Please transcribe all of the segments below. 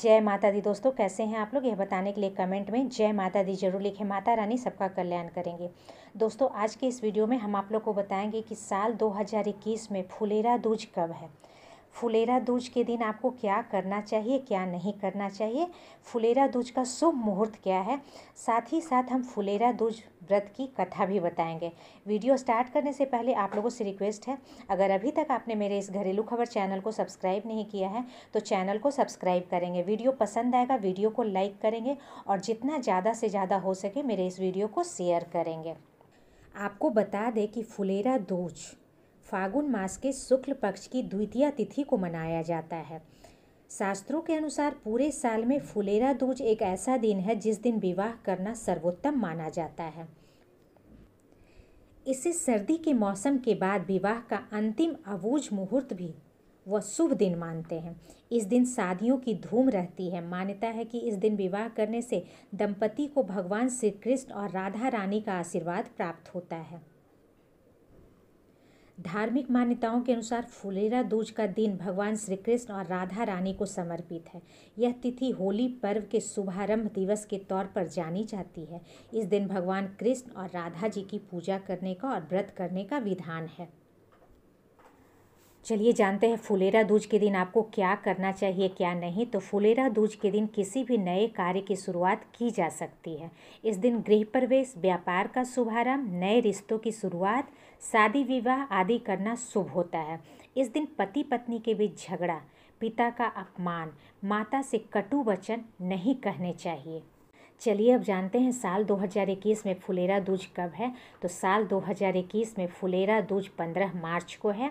जय माता दी दोस्तों कैसे हैं आप लोग यह बताने के लिए कमेंट में जय माता दी जरूर लिखें माता रानी सबका कल्याण करेंगे दोस्तों आज के इस वीडियो में हम आप लोग को बताएंगे कि साल 2021 में फुलेरा दूज कब है फुलेरा दूज के दिन आपको क्या करना चाहिए क्या नहीं करना चाहिए फुलेरा दूज का शुभ मुहूर्त क्या है साथ ही साथ हम फुलेरा दूज व्रत की कथा भी बताएंगे वीडियो स्टार्ट करने से पहले आप लोगों से रिक्वेस्ट है अगर अभी तक आपने मेरे इस घरेलू खबर चैनल को सब्सक्राइब नहीं किया है तो चैनल को सब्सक्राइब करेंगे वीडियो पसंद आएगा वीडियो को लाइक करेंगे और जितना ज़्यादा से ज़्यादा हो सके मेरे इस वीडियो को शेयर करेंगे आपको बता दें कि फुलेरा दूज फागुन मास के शुक्ल पक्ष की द्वितीय तिथि को मनाया जाता है शास्त्रों के अनुसार पूरे साल में फुलेरा दूज एक ऐसा दिन है जिस दिन विवाह करना सर्वोत्तम माना जाता है इसे सर्दी के मौसम के बाद विवाह का अंतिम अबूझ मुहूर्त भी वह शुभ दिन मानते हैं इस दिन शादियों की धूम रहती है मान्यता है कि इस दिन विवाह करने से दंपति को भगवान श्री कृष्ण और राधा रानी का आशीर्वाद प्राप्त होता है धार्मिक मान्यताओं के अनुसार फुलेरा दूज का दिन भगवान श्री कृष्ण और राधा रानी को समर्पित है यह तिथि होली पर्व के शुभारंभ दिवस के तौर पर जानी जाती है इस दिन भगवान कृष्ण और राधा जी की पूजा करने का और व्रत करने का विधान है चलिए जानते हैं फुलेरा दूज के दिन आपको क्या करना चाहिए क्या नहीं तो फुलेरा दूज के दिन किसी भी नए कार्य की शुरुआत की जा सकती है इस दिन गृह प्रवेश व्यापार का शुभारंभ नए रिश्तों की शुरुआत शादी विवाह आदि करना शुभ होता है इस दिन पति पत्नी के बीच झगड़ा पिता का अपमान माता से कटु वचन नहीं कहने चाहिए चलिए अब जानते हैं साल 2021 में फुलेरा दूज कब है तो साल 2021 में फुलेरा दूज 15 मार्च को है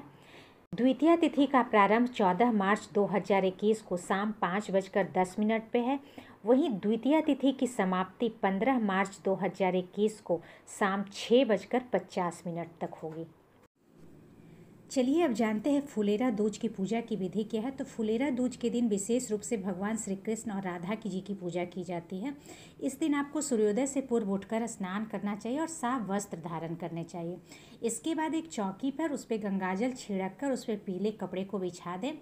द्वितीय तिथि का प्रारंभ 14 मार्च 2021 को शाम पाँच बजकर दस मिनट पे है वहीं द्वितीय तिथि की समाप्ति 15 मार्च 2021 को शाम छः बजकर पचास मिनट तक होगी चलिए अब जानते हैं फुलेरा दूज की पूजा की विधि क्या है तो फुलेरा दूज के दिन विशेष रूप से भगवान श्री कृष्ण और राधा की जी की पूजा की जाती है इस दिन आपको सूर्योदय से पूर्व उठकर स्नान करना चाहिए और साफ वस्त्र धारण करने चाहिए इसके बाद एक चौकी पर उस पर गंगाजल छिड़क कर उस पर पीले कपड़े को बिछा दें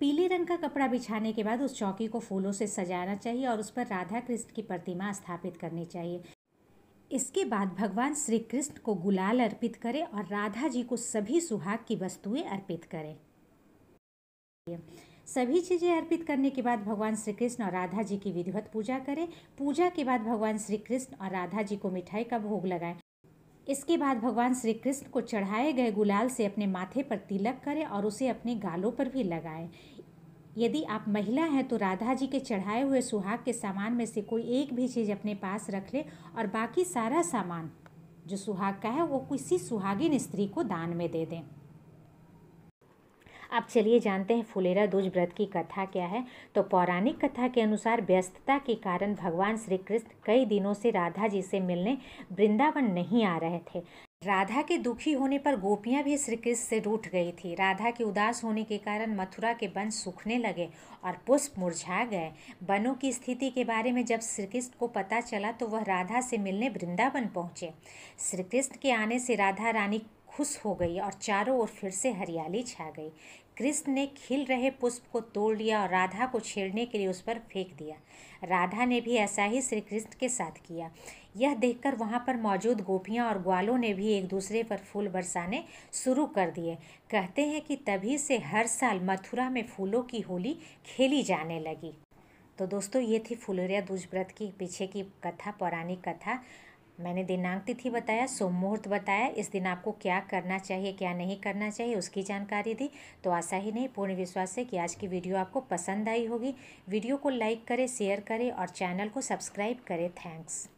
पीले रंग का कपड़ा बिछाने के बाद उस चौकी को फूलों से सजाना चाहिए और उस पर राधा कृष्ण की प्रतिमा स्थापित करनी चाहिए इसके बाद भगवान श्री कृष्ण को गुलाल अर्पित करें और राधा जी को सभी सुहाग की वस्तुएं अर्पित करें सभी चीज़ें अर्पित करने के बाद भगवान श्री कृष्ण और राधा जी की विधिवत पूजा करें पूजा के बाद भगवान श्री कृष्ण और राधा जी को मिठाई का भोग लगाएं इसके बाद भगवान श्री कृष्ण को चढ़ाए गए गुलाल से अपने माथे पर तिलक करें और उसे अपने गालों पर भी लगाएं यदि आप महिला हैं तो राधा जी के चढ़ाए हुए सुहाग के सामान में से कोई एक भी चीज़ अपने पास रख ले और बाकी सारा सामान जो सुहाग का है वो किसी सुहागिन स्त्री को दान में दे दें अब चलिए जानते हैं फुलेरा दूज व्रत की कथा क्या है तो पौराणिक कथा के अनुसार व्यस्तता के कारण भगवान श्री कृष्ण कई दिनों से राधा जी से मिलने वृंदावन नहीं आ रहे थे राधा के दुखी होने पर गोपियां भी श्री कृष्ण से रूठ गई थी राधा के उदास होने के कारण मथुरा के वन सूखने लगे और पुष्प मुरझा गए वनों की स्थिति के बारे में जब श्री कृष्ण को पता चला तो वह राधा से मिलने वृंदावन पहुँचे श्री कृष्ण के आने से राधा रानी खुश हो गई और चारों ओर फिर से हरियाली छा गई कृष्ण ने खिल रहे पुष्प को तोड़ लिया और राधा को छेड़ने के लिए उस पर फेंक दिया राधा ने भी ऐसा ही श्री कृष्ण के साथ किया यह देखकर वहाँ पर मौजूद गोपियाँ और ग्वालों ने भी एक दूसरे पर फूल बरसाने शुरू कर दिए कहते हैं कि तभी से हर साल मथुरा में फूलों की होली खेली जाने लगी तो दोस्तों ये थी फुलरिया दूज व्रत की पीछे की कथा पौराणिक कथा मैंने दिनांक तिथि बताया सोम मुहूर्त बताया इस दिन आपको क्या करना चाहिए क्या नहीं करना चाहिए उसकी जानकारी दी तो आशा ही नहीं पूर्ण विश्वास है कि आज की वीडियो आपको पसंद आई होगी वीडियो को लाइक करें शेयर करें और चैनल को सब्सक्राइब करें थैंक्स